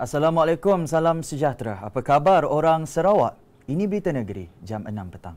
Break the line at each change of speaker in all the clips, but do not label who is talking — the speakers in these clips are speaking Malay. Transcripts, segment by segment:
Assalamualaikum, salam sejahtera. Apa khabar orang Sarawak? Ini Berita Negeri, jam 6 petang.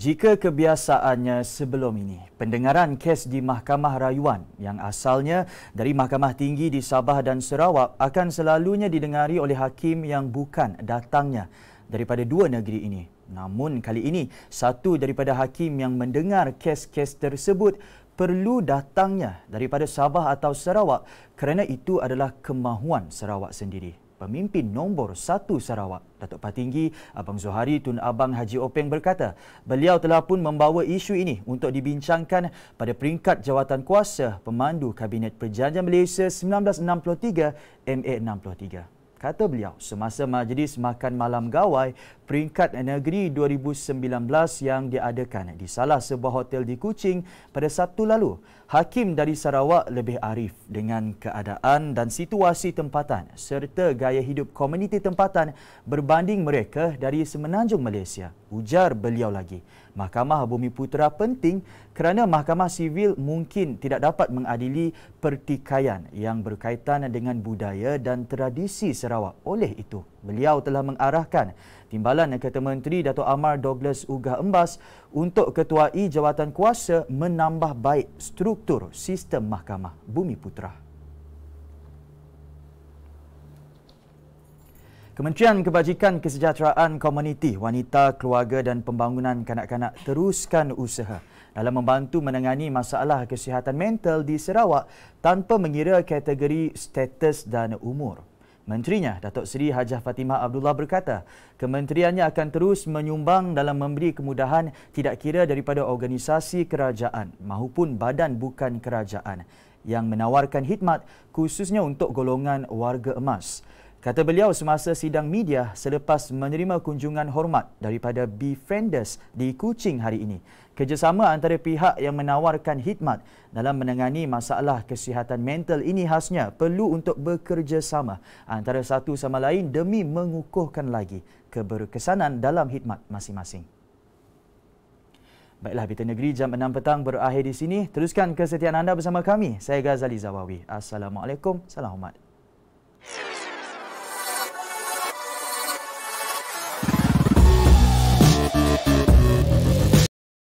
Jika kebiasaannya sebelum ini, pendengaran kes di Mahkamah Rayuan yang asalnya dari Mahkamah Tinggi di Sabah dan Sarawak akan selalunya didengari oleh hakim yang bukan datangnya daripada dua negeri ini. Namun kali ini, satu daripada hakim yang mendengar kes-kes tersebut perlu datangnya daripada Sabah atau Sarawak kerana itu adalah kemahuan Sarawak sendiri. Pemimpin nombor satu Sarawak, Datuk Patinggi, Abang Zohari Tun Abang Haji Openg berkata, beliau telah pun membawa isu ini untuk dibincangkan pada peringkat jawatan kuasa pemandu Kabinet Perjanjian Malaysia 1963 MA63. Kata beliau, semasa majlis makan malam gawai peringkat negeri 2019 yang diadakan di salah sebuah hotel di Kuching pada Sabtu lalu, Hakim dari Sarawak lebih arif dengan keadaan dan situasi tempatan serta gaya hidup komuniti tempatan berbanding mereka dari Semenanjung Malaysia ujar beliau lagi. Mahkamah Bumi Putera penting kerana mahkamah sivil mungkin tidak dapat mengadili pertikaian yang berkaitan dengan budaya dan tradisi Sarawak. Oleh itu, beliau telah mengarahkan timbalan Ketua Menteri Dato Amar Douglas Ugah Embas untuk ketuai jawatan kuasa menambah baik struktur sistem mahkamah Bumi Putera. Kementerian Kebajikan Kesejahteraan Komuniti Wanita, Keluarga dan Pembangunan Kanak-kanak teruskan usaha dalam membantu menangani masalah kesihatan mental di Sarawak tanpa mengira kategori status dan umur. Menterinya, Datuk Seri Hajah Fatimah Abdullah berkata, kementeriannya akan terus menyumbang dalam memberi kemudahan tidak kira daripada organisasi kerajaan maupun badan bukan kerajaan yang menawarkan khidmat khususnya untuk golongan warga emas. Kata beliau semasa sidang media selepas menerima kunjungan hormat daripada Befrienders di Kuching hari ini. Kerjasama antara pihak yang menawarkan khidmat dalam menangani masalah kesihatan mental ini khasnya perlu untuk bekerjasama antara satu sama lain demi mengukuhkan lagi keberkesanan dalam khidmat masing-masing. Baiklah, Bita Negeri jam 6 petang berakhir di sini. Teruskan kesetiaan anda bersama kami. Saya Ghazali Zawawi. Assalamualaikum. Salam hormat.